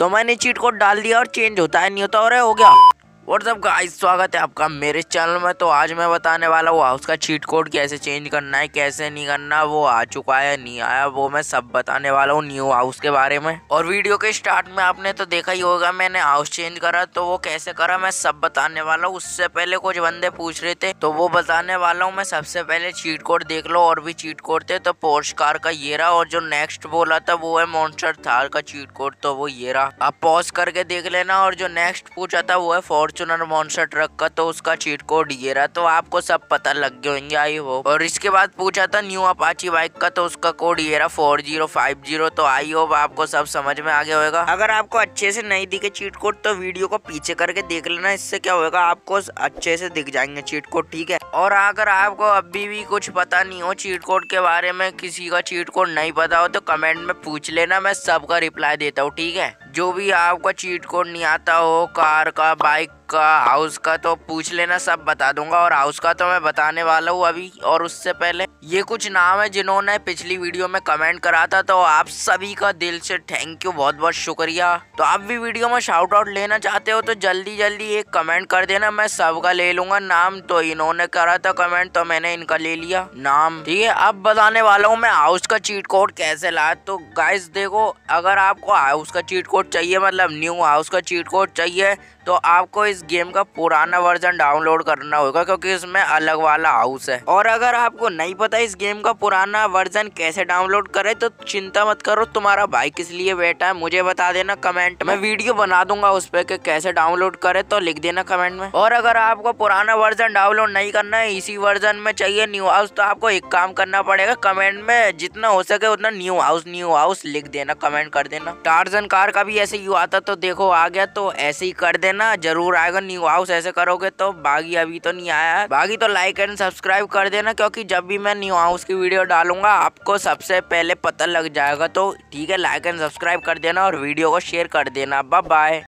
तो मैंने cheat code डाल दिया और चेंज होता है नहीं होता और हो गया व्हाट्सअप का स्वागत है आपका मेरे चैनल में तो आज मैं बताने वाला हूँ हाउस का चीट कोड कैसे चेंज करना है कैसे नहीं करना वो आ चुका है नहीं आया वो मैं सब बताने वाला हूँ न्यू हाउस के बारे में और वीडियो के स्टार्ट में आपने तो देखा ही होगा मैंने हाउस चेंज करा तो वो कैसे करा मैं सब बताने वाला हूँ उससे पहले कुछ बंदे पूछ रहे थे तो वो बताने वाला हूँ मैं सबसे पहले चीट कोड देख लो और भी चीट कोड थे तो पोर्स कार का ये रहा और जो नेक्स्ट बोला था वो है मॉन्सर थार का चीट कोड तो वो ये रहा आप पॉज करके देख लेना और जो नेक्स्ट पूछा था वो है फोर्च फॉर्चुनर मॉन्सर ट्रक का तो उसका चीट कोड ये रहा तो आपको सब पता लग गए होंगे आई होप और इसके बाद पूछा था न्यू अपाची बाइक का तो उसका कोड ये रहा फोर जीरो फाइव जीरो तो आई होप आपको सब समझ में आ गया होगा अगर आपको अच्छे से नहीं दिखे चीट कोड तो वीडियो को पीछे करके देख लेना इससे क्या होगा आपको अच्छे से दिख जाएंगे चीट कोड ठीक है और अगर आपको अभी भी कुछ पता नहीं हो चीट कोड के बारे में किसी का चीट कोड नहीं पता हो तो कमेंट में पूछ लेना मैं सबका रिप्लाई देता हूँ ठीक है जो भी आपका चीट कोड नहीं आता हो कार का बाइक का हाउस का तो पूछ लेना सब बता दूंगा और हाउस का तो मैं बताने वाला हूँ अभी और उससे पहले ये कुछ नाम है जिन्होंने पिछली वीडियो में कमेंट करा था तो आप सभी का दिल से थैंक यू बहुत बहुत शुक्रिया तो आप भी वीडियो में शाउट आउट लेना चाहते हो तो जल्दी जल्दी एक कमेंट कर देना मैं सबका ले लूंगा नाम तो इन्होंने करा था कमेंट तो मैंने इनका ले लिया नाम ठीक है अब बताने वाला हूँ मैं हाउस का चीट कोड कैसे लाया तो गाइस देखो अगर आपको हाउस का चीट कोड चाहिए मतलब न्यू हाउस का चीट कोड चाहिए तो आपको इस गेम का पुराना वर्जन डाउनलोड करना होगा क्योंकि इसमें अलग वाला हाउस है और अगर आपको नहीं पता पता इस गेम का पुराना वर्जन कैसे डाउनलोड करे तो चिंता मत करो तुम्हारा भाई किस लिए बैठा है मुझे बता देना कमेंट में वीडियो बना दूंगा उस पर कैसे डाउनलोड करे तो लिख देना कमेंट में और अगर आपको पुराना वर्जन डाउनलोड नहीं करना है इसी वर्जन में चाहिए न्यू हाउस तो आपको एक काम करना पड़ेगा कमेंट में जितना हो सके उतना न्यू हाउस न्यू हाउस लिख देना कमेंट कर देना टार्जन कार का भी ऐसे यू आता तो देखो आ गया तो ऐसे ही कर देना जरूर आएगा न्यू हाउस ऐसे करोगे तो बागी अभी तो नहीं आया बागी तो लाइक एंड सब्सक्राइब कर देना क्योंकि जब भी मैं न्यू हाउस उसकी वीडियो डालूंगा आपको सबसे पहले पता लग जाएगा तो ठीक है लाइक एंड सब्सक्राइब कर देना और वीडियो को शेयर कर देना बाय बाय